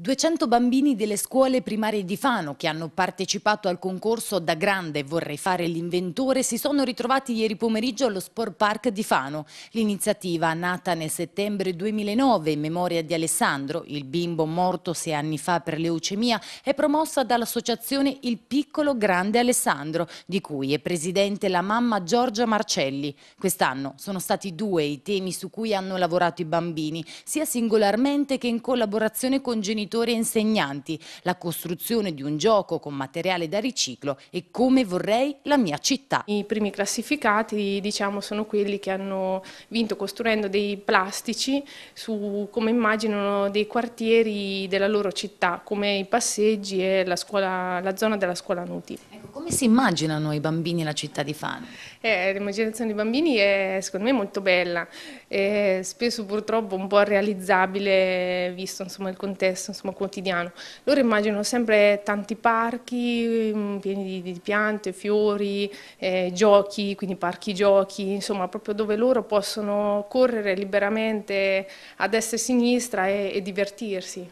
200 bambini delle scuole primarie di Fano che hanno partecipato al concorso Da Grande Vorrei fare l'inventore si sono ritrovati ieri pomeriggio allo Sport Park di Fano. L'iniziativa, nata nel settembre 2009 in memoria di Alessandro, il bimbo morto sei anni fa per leucemia, è promossa dall'associazione Il Piccolo Grande Alessandro, di cui è presidente la mamma Giorgia Marcelli. Quest'anno sono stati due i temi su cui hanno lavorato i bambini, sia singolarmente che in collaborazione con genitori genitori e insegnanti, la costruzione di un gioco con materiale da riciclo e come vorrei la mia città. I primi classificati diciamo, sono quelli che hanno vinto costruendo dei plastici su come immaginano dei quartieri della loro città, come i passeggi e la, scuola, la zona della scuola Nuti. Ecco, come si immaginano i bambini la città di Fano? Eh, l'immaginazione dei bambini è secondo me molto bella, è spesso purtroppo un po' realizzabile visto insomma, il contesto insomma, quotidiano. Loro immaginano sempre tanti parchi mm, pieni di, di, piante, fiori, eh, giochi, quindi parchi giochi, insomma proprio dove loro possono correre liberamente a destra e a sinistra e, e divertirsi.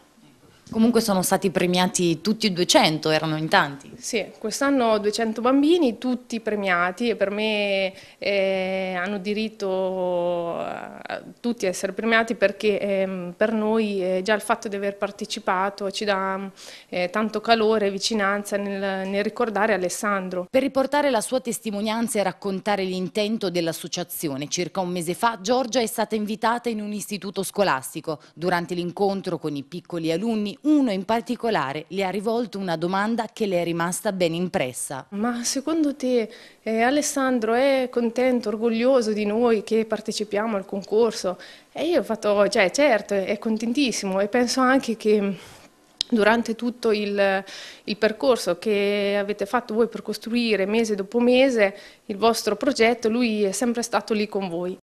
Comunque sono stati premiati tutti i 200, erano in tanti? Sì, quest'anno 200 bambini, tutti premiati e per me eh, hanno diritto a eh, tutti a essere premiati perché eh, per noi eh, già il fatto di aver partecipato ci dà eh, tanto calore e vicinanza nel, nel ricordare Alessandro. Per riportare la sua testimonianza e raccontare l'intento dell'associazione, circa un mese fa Giorgia è stata invitata in un istituto scolastico. Durante l'incontro con i piccoli alunni uno in particolare le ha rivolto una domanda che le è rimasta ben impressa. Ma secondo te eh, Alessandro è contento, orgoglioso di noi che partecipiamo al concorso? E io ho fatto, cioè certo, è contentissimo e penso anche che mm, durante tutto il, il, percorso che avete fatto voi per costruire mese dopo mese il vostro progetto, lui è sempre stato lì con voi.